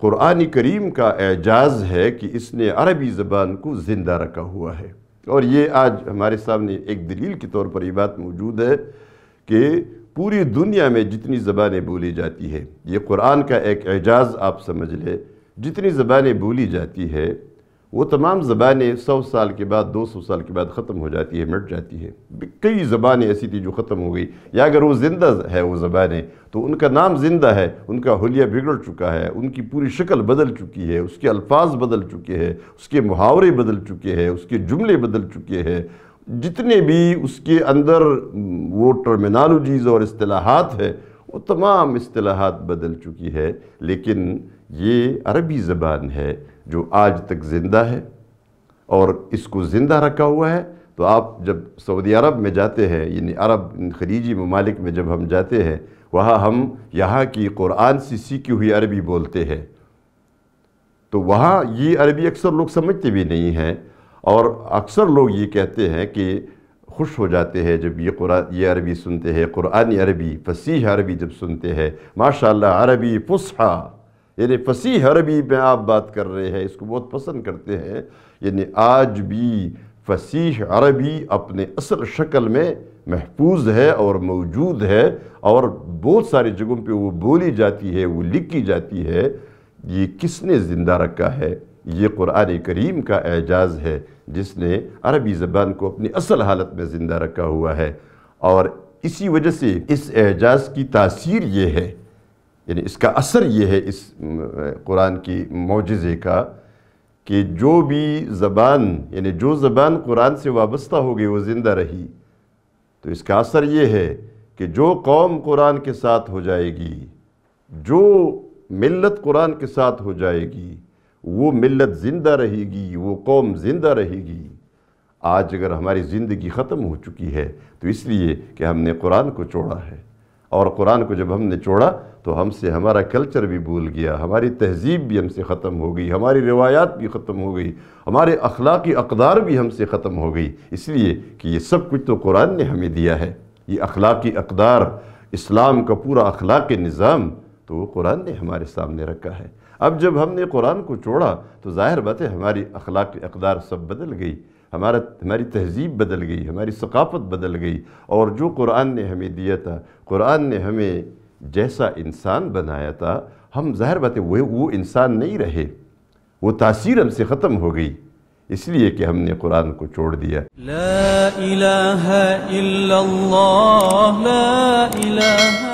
क़ुरान करीम का एजाज़ है कि इसने अरबी ज़बान को ज़िंदा रखा हुआ है और ये आज हमारे सामने एक दलील के तौर पर ये बात मौजूद है कि पूरी दुनिया में जितनी ज़बानें बोली जाती है ये कुरान का एक एजाज़ आप समझ लें जितनी ज़बानें बोली जाती है वो तमाम ज़बानें सौ साल के बाद दो सौ साल के बाद ख़त्म हो जाती है मिट जाती है कई ज़बानें ऐसी थी जो ख़त्म हो गई या अगर वो ज़िंदा है वो ज़बानें तो उनका नाम ज़िंदा है उनका हलिया बिगड़ चुका है उनकी पूरी शक्ल बदल चुकी है उसके अल्फाज बदल चुके हैं उसके मुहावरे बदल चुके हैं उसके जुमले बदल चुके हैं जितने भी उसके अंदर वो टर्मिनोलॉजीज़ और असलाहत है वो तमाम असलाहत बदल चुकी है लेकिन ये अरबी ज़बान है जो आज तक ज़िंदा है और इसको ज़िंदा रखा हुआ है तो आप जब सऊदी अरब में जाते हैं यानी अरब खरीजी ममालिक में जब हम जाते हैं वहाँ हम यहाँ की क़ुरान से सीखी हुई अरबी बोलते हैं तो वहाँ ये अरबी अक्सर लोग समझते भी नहीं हैं और अक्सर लोग ये कहते हैं कि खुश हो जाते हैं जब ये कुरान ये अरबी सुनते हैं कुरान अरबी फसीह अरबी जब सुनते हैं माशाल्लाह अरबी फुसहा यानी फसीह अरबी में आप बात कर रहे हैं इसको बहुत पसंद करते हैं यानी आज भी फसीह अरबी अपने असल शक्ल में महफूज है और मौजूद है और बहुत सारी जगहों पे वो बोली जाती है वो लिखी जाती है ये किसने ज़िंदा रखा है ये क़ुरान करीम का एजाज़ है जिसने अरबी ज़बान को अपनी असल हालत में ज़िंदा रखा हुआ है और इसी वजह से इस एजाज़ की तासीर ये है यानी इसका असर ये है इस कुरान की मोजे का कि जो भी ज़बान यानी जो ज़बान कुरान से वाबस्ता हो गई वो ज़िंदा रही तो इसका असर ये है कि जो कौम कुरान के साथ हो जाएगी जो मिलत कुरान के साथ हो जाएगी वो मिलत ज़िंदा रहेगी वो कौम ज़िंदा रहेगी आज अगर हमारी ज़िंदगी ख़त्म हो चुकी है तो इसलिए कि हमने कुरान को छोड़ा है और कुरान को जब हमने छोड़ा तो हमसे हमारा कल्चर भी भूल गया हमारी तहजीब भी हमसे ख़त्म हो गई हमारी रिवायात भी ख़त्म हो गई हमारे अखलाकी अकदार भी हमसे ख़त्म हो गई इसलिए कि ये सब कुछ तो कुरान ने हमें दिया है ये अखलाकी अकदार इस्लाम का पूरा अखलाक निज़ाम तो वो कुरान ने हमारे सामने रखा है अब जब हमने कुरान को छोड़ा तो ज़ाहिर बात है हमारी अखलाक अकदार सब बदल गई हमारा हमारी तहजीब बदल गई हमारी सकाफ़त बदल गई और जो कुरान ने हमें दिया था कुरान ने हमें जैसा इंसान बनाया था हम ज़ाहिर बात है वह वो इंसान नहीं रहे वो तासीर हमसे ख़त्म हो गई इसलिए कि हमने कुरान को छोड़ दिया ला इलाहा इल्लल्लाह ला इलाहा